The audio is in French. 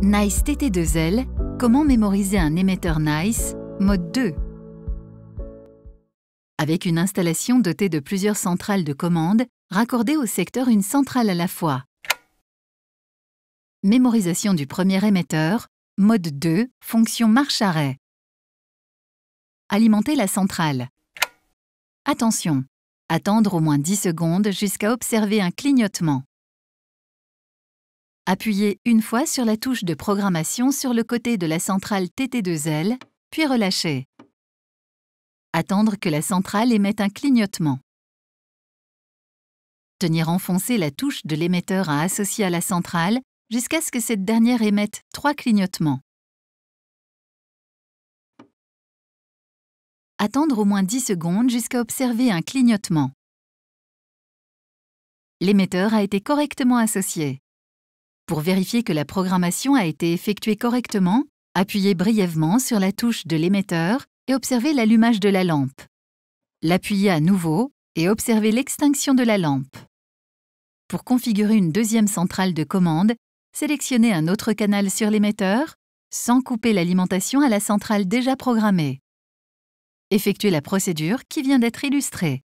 NICE TT2L Comment mémoriser un émetteur NICE, mode 2 Avec une installation dotée de plusieurs centrales de commande, raccordez au secteur une centrale à la fois. Mémorisation du premier émetteur, mode 2, fonction marche-arrêt. Alimenter la centrale. Attention, attendre au moins 10 secondes jusqu'à observer un clignotement. Appuyez une fois sur la touche de programmation sur le côté de la centrale TT2L, puis relâchez. Attendre que la centrale émette un clignotement. Tenir enfoncée la touche de l'émetteur à associer à la centrale jusqu'à ce que cette dernière émette trois clignotements. Attendre au moins 10 secondes jusqu'à observer un clignotement. L'émetteur a été correctement associé. Pour vérifier que la programmation a été effectuée correctement, appuyez brièvement sur la touche de l'émetteur et observez l'allumage de la lampe. L'appuyez à nouveau et observez l'extinction de la lampe. Pour configurer une deuxième centrale de commande, sélectionnez un autre canal sur l'émetteur sans couper l'alimentation à la centrale déjà programmée. Effectuez la procédure qui vient d'être illustrée.